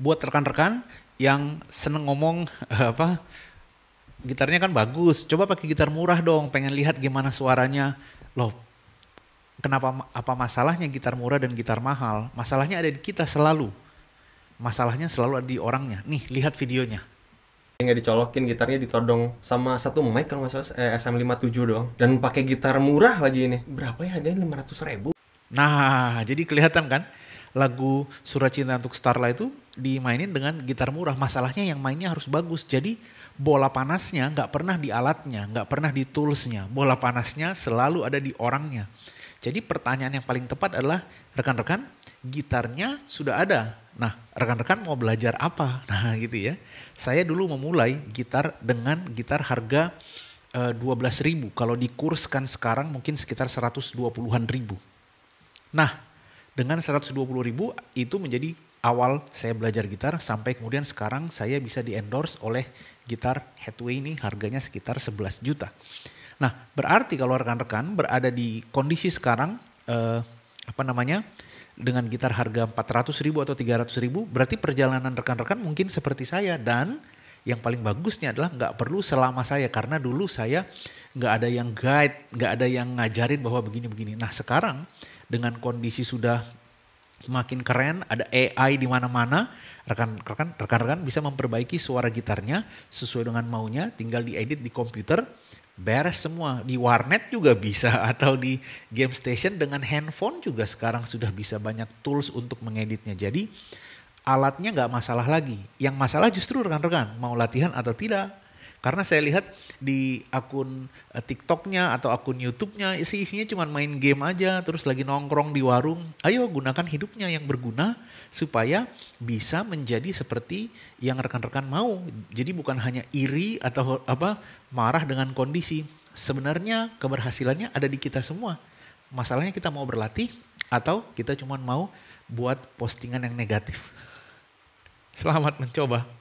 buat rekan-rekan yang seneng ngomong eh, apa gitarnya kan bagus coba pakai gitar murah dong pengen lihat gimana suaranya loh kenapa apa masalahnya gitar murah dan gitar mahal masalahnya ada di kita selalu masalahnya selalu ada di orangnya nih lihat videonya nggak dicolokin gitarnya ditodong sama satu mic kalau nggak salah eh, SM57 doang dan pakai gitar murah lagi ini berapa ya harganya 500 ribu nah jadi kelihatan kan lagu Surat Cinta untuk Starla itu dimainin dengan gitar murah. Masalahnya yang mainnya harus bagus. Jadi bola panasnya nggak pernah di alatnya, nggak pernah di toolsnya. Bola panasnya selalu ada di orangnya. Jadi pertanyaan yang paling tepat adalah rekan-rekan gitarnya sudah ada. Nah rekan-rekan mau belajar apa? Nah gitu ya. Saya dulu memulai gitar dengan gitar harga eh, belas ribu. Kalau dikurskan sekarang mungkin sekitar 120-an ribu. Nah dengan 120 ribu itu menjadi awal saya belajar gitar sampai kemudian sekarang saya bisa di endorse oleh gitar headway ini harganya sekitar 11 juta. Nah berarti kalau rekan-rekan berada di kondisi sekarang eh, apa namanya dengan gitar harga 400 ribu atau 300 ribu berarti perjalanan rekan-rekan mungkin seperti saya dan yang paling bagusnya adalah nggak perlu selama saya karena dulu saya nggak ada yang guide, nggak ada yang ngajarin bahwa begini-begini. Nah sekarang dengan kondisi sudah makin keren, ada AI di mana-mana, rekan-rekan rekan-rekan bisa memperbaiki suara gitarnya sesuai dengan maunya, tinggal diedit di komputer, beres semua di warnet juga bisa atau di game station dengan handphone juga sekarang sudah bisa banyak tools untuk mengeditnya jadi alatnya nggak masalah lagi yang masalah justru rekan-rekan mau latihan atau tidak karena saya lihat di akun uh, TikToknya atau akun YouTube-nya isi isinya cuma main game aja, terus lagi nongkrong di warung. Ayo gunakan hidupnya yang berguna supaya bisa menjadi seperti yang rekan-rekan mau. Jadi bukan hanya iri atau apa marah dengan kondisi. Sebenarnya keberhasilannya ada di kita semua. Masalahnya kita mau berlatih atau kita cuma mau buat postingan yang negatif. Selamat mencoba.